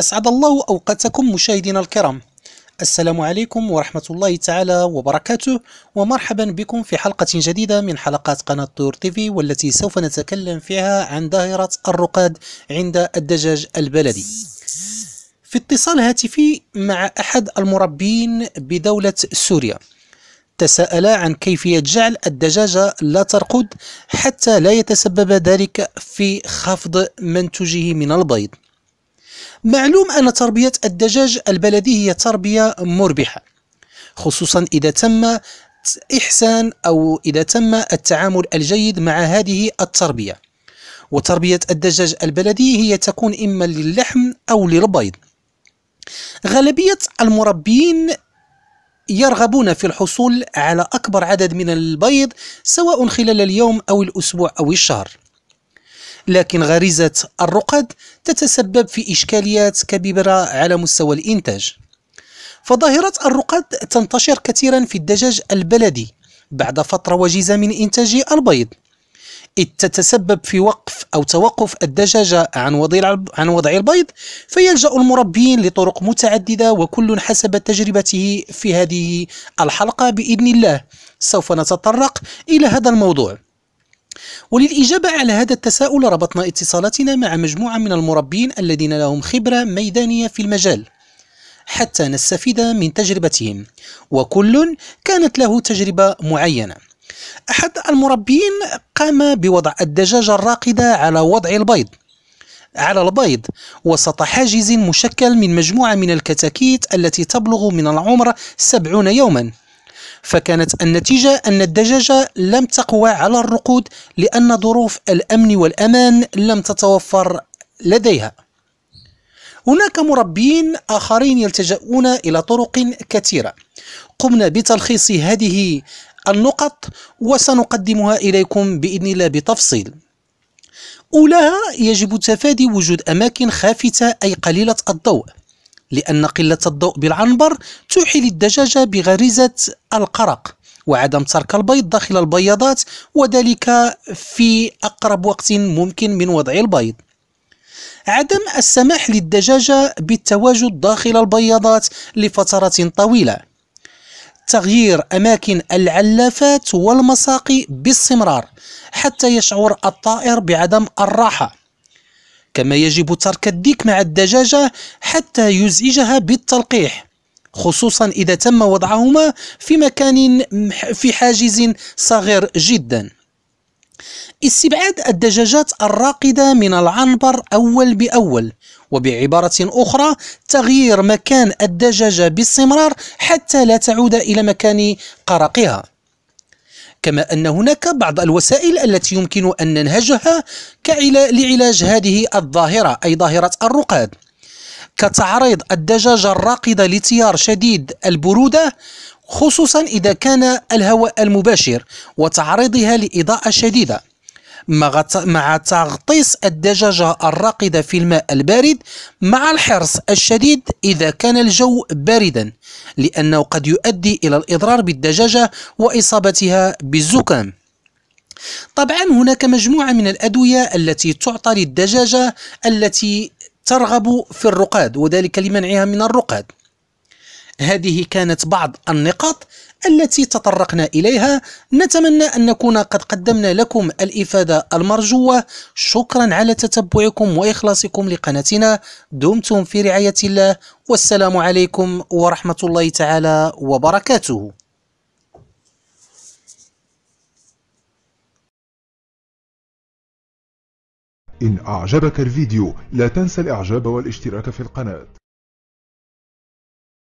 أسعد الله أوقاتكم مشاهدينا الكرام السلام عليكم ورحمة الله تعالى وبركاته ومرحبا بكم في حلقة جديدة من حلقات قناة طيور تيفي والتي سوف نتكلم فيها عن ظاهرة الرقاد عند الدجاج البلدي في اتصال هاتفي مع أحد المربين بدولة سوريا تساءل عن كيفية جعل الدجاجة لا ترقد حتى لا يتسبب ذلك في خفض منتجه من البيض معلوم أن تربية الدجاج البلدي هي تربية مربحة خصوصا إذا تم إحسان أو إذا تم التعامل الجيد مع هذه التربية وتربية الدجاج البلدي هي تكون إما للحم أو للبيض غالبية المربين يرغبون في الحصول على أكبر عدد من البيض سواء خلال اليوم أو الأسبوع أو الشهر لكن غريزة الرقد تتسبب في إشكاليات كبيرة على مستوى الإنتاج فظاهرة الرقد تنتشر كثيرا في الدجاج البلدي بعد فترة وجيزة من إنتاج البيض إذ تتسبب في وقف أو توقف الدجاجة عن وضع عن وضع البيض فيلجأ المربين لطرق متعددة وكل حسب تجربته في هذه الحلقة بإذن الله سوف نتطرق إلى هذا الموضوع وللإجابة على هذا التساؤل ربطنا اتصالاتنا مع مجموعة من المربين الذين لهم خبرة ميدانية في المجال حتى نستفيد من تجربتهم وكل كانت له تجربة معينة أحد المربين قام بوضع الدجاجة الراقدة على وضع البيض على البيض وسط حاجز مشكل من مجموعة من الكتاكيت التي تبلغ من العمر سبعون يوما فكانت النتيجة أن الدجاجة لم تقوى على الرقود لأن ظروف الأمن والأمان لم تتوفر لديها هناك مربين آخرين يلتجؤون إلى طرق كثيرة قمنا بتلخيص هذه النقط وسنقدمها إليكم بإذن الله بتفصيل أولاها يجب تفادي وجود أماكن خافتة أي قليلة الضوء لأن قلة الضوء بالعنبر توحي للدجاجة بغريزة القرق وعدم ترك البيض داخل البياضات وذلك في أقرب وقت ممكن من وضع البيض عدم السماح للدجاجة بالتواجد داخل البياضات لفترة طويلة تغيير أماكن العلافات والمساقي باستمرار حتى يشعر الطائر بعدم الراحة كما يجب ترك الديك مع الدجاجة حتى يزعجها بالتلقيح خصوصا إذا تم وضعهما في مكان في حاجز صغير جدا استبعاد الدجاجات الراقدة من العنبر أول بأول وبعبارة أخرى تغيير مكان الدجاجة باستمرار حتى لا تعود إلى مكان قرقها كما أن هناك بعض الوسائل التي يمكن أن ننهجها لعلاج هذه الظاهرة أي ظاهرة الرقاد كتعريض الدجاجة الراقدة لتيار شديد البرودة خصوصا إذا كان الهواء المباشر وتعريضها لإضاءة شديدة مع تغطيس الدجاجة الراقدة في الماء البارد مع الحرص الشديد إذا كان الجو باردا لأنه قد يؤدي إلى الإضرار بالدجاجة وإصابتها بالزكام طبعا هناك مجموعة من الأدوية التي تعطى للدجاجة التي ترغب في الرقاد وذلك لمنعها من الرقاد هذه كانت بعض النقاط التي تطرقنا إليها نتمنى أن نكون قد قدمنا لكم الإفادة المرجوة شكرا على تتبعكم وإخلاصكم لقناتنا دمتم في رعاية الله والسلام عليكم ورحمة الله تعالى وبركاته إن أعجبك الفيديو لا تنسى الإعجاب والاشتراك في القناة